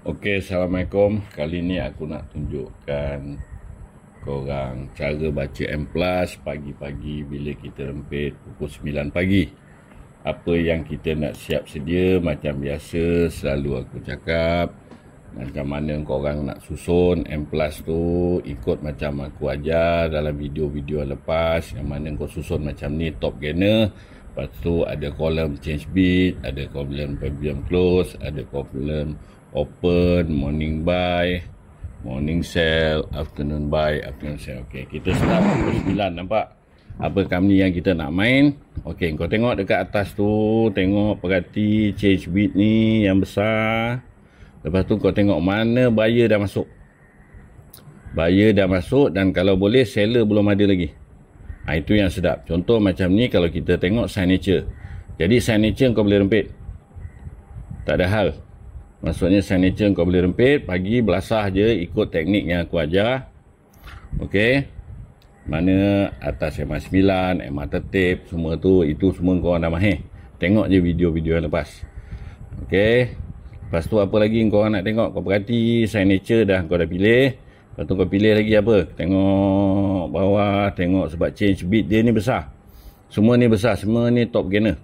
Okey, Assalamualaikum. Kali ni aku nak tunjukkan korang cara baca M+, plus pagi-pagi bila kita rempit pukul 9 pagi. Apa yang kita nak siap sedia, macam biasa selalu aku cakap. Macam mana korang nak susun M+, plus tu ikut macam aku ajar dalam video-video lepas. Yang mana kau susun macam ni, top gainer. Lepas tu ada kolom change bit, ada kolom premium close, ada kolom open, morning buy, morning sell, afternoon buy, afternoon sell. Okey, kita start pukul 9 nampak? Apa company yang kita nak main? Okey, kau tengok dekat atas tu, tengok perhati change bit ni yang besar. Lepas tu kau tengok mana buyer dah masuk. Buyer dah masuk dan kalau boleh seller belum ada lagi ha, Itu yang sedap Contoh macam ni Kalau kita tengok signature Jadi signature kau boleh rempit Tak ada hal Maksudnya signature kau boleh rempit Pagi belasah je Ikut teknik yang aku ajar Okay Mana atas MR9 MR tertib Semua tu Itu semua kau orang dah mahir Tengok je video-video yang lepas Okay Lepas tu apa lagi kau orang nak tengok Kau perhati signature dah kau dah pilih Lepas tu kau pilih lagi apa Tengok bawah Tengok sebab change bit dia ni besar Semua ni besar Semua ni top gainer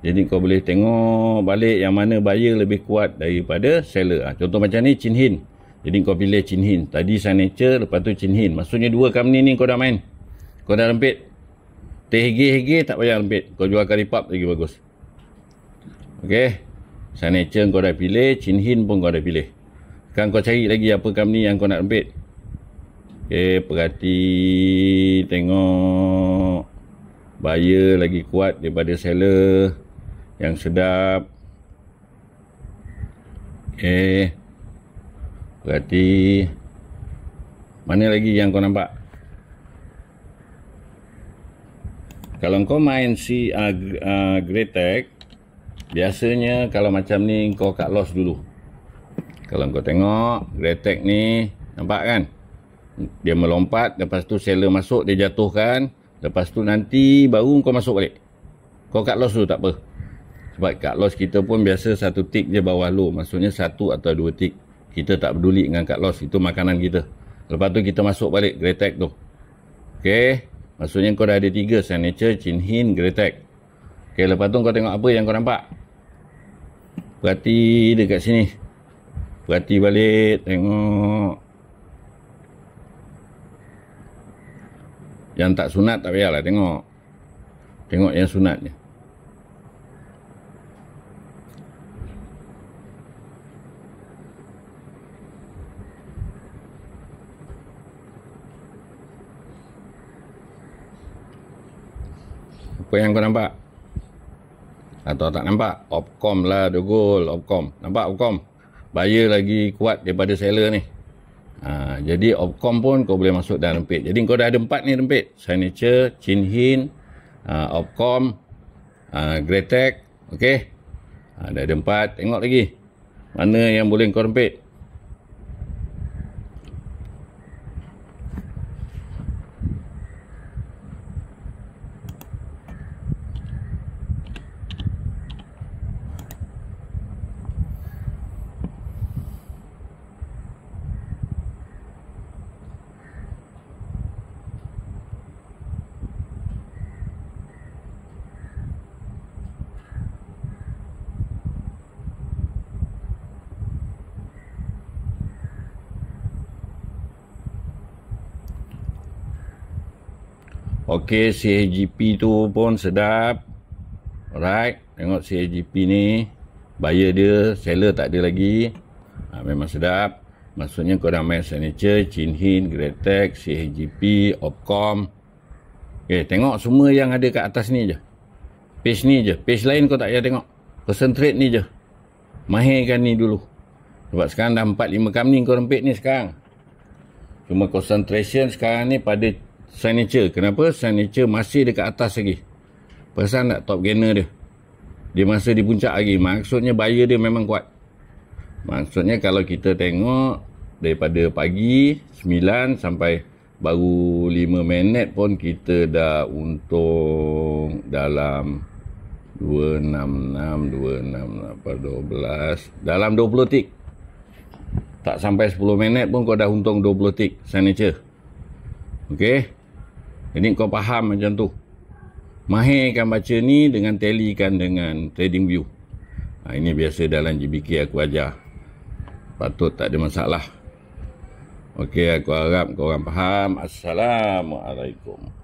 Jadi kau boleh tengok balik Yang mana buyer lebih kuat daripada seller ha, Contoh macam ni Chin Hin. Jadi kau pilih Chin Hin. Tadi Signature Lepas tu Chin Hin. Maksudnya dua company ni kau dah main Kau dah rempit THG-HG tak payah rempit Kau jual karipap lagi bagus Okay Signature kau dah pilih Chin Hin pun kau dah pilih kan kau cari lagi apa company yang kau nak rempit Okay, perhati tengok bayar lagi kuat daripada seller yang sedap. Okay, perhati mana lagi yang kau nampak? Kalau kau main si uh, uh, Greytech, biasanya kalau macam ni kau cut loss dulu. Kalau kau tengok Greytech ni, Nampak kan? dia melompat lepas tu seller masuk dia jatuhkan lepas tu nanti baru kau masuk balik kau cut loss tu tak apa sebab cut loss kita pun biasa satu tick je bawah low maksudnya satu atau dua tick kita tak peduli dengan cut loss itu makanan kita lepas tu kita masuk balik Gretek tu ok maksudnya kau dah ada tiga signature Chin Hin Gretek ok lepas tu kau tengok apa yang kau nampak berhati dekat sini berhati balik tengok Yang tak sunat tak payahlah tengok. Tengok yang sunatnya. Apa yang kau nampak? Atau tak nampak? Opcom lah, dogol, Opcom. Nampak Opcom? Bayar lagi kuat daripada seller ni. Ha, jadi Opcom pun kau boleh masuk dalam rempit. Jadi kau dah ada empat ni rempit. Signature, Chin Hin, ha, uh, Opcom, uh, ha, Gretek. Okay. Ha, dah ada empat. Tengok lagi. Mana yang boleh kau rempit. Okey, CHGP tu pun sedap. Alright, tengok CHGP ni. Buyer dia, seller tak ada lagi. Ha, memang sedap. Maksudnya kau korang main signature, Chinhin, Gretek, CHGP, Opcom. Okey, tengok semua yang ada kat atas ni je. Page ni je. Page lain kau tak payah tengok. Concentrate ni je. Mahirkan ni dulu. Sebab sekarang dah 4-5 company kau rempit ni sekarang. Cuma concentration sekarang ni pada signature. Kenapa? Signature masih dekat atas lagi. Pesan tak top gainer dia. Dia masih di puncak lagi. Maksudnya buyer dia memang kuat. Maksudnya kalau kita tengok daripada pagi 9 sampai baru 5 minit pun kita dah untung dalam 266 268 12 dalam 20 tik. Tak sampai 10 minit pun kau dah untung 20 tik signature. Okey. Jadi kau faham macam tu. Mahirkan baca ni dengan telikan dengan trading view. Ha, ini biasa dalam GBK aku ajar. Patut tak ada masalah. Okey aku harap kau orang faham. Assalamualaikum.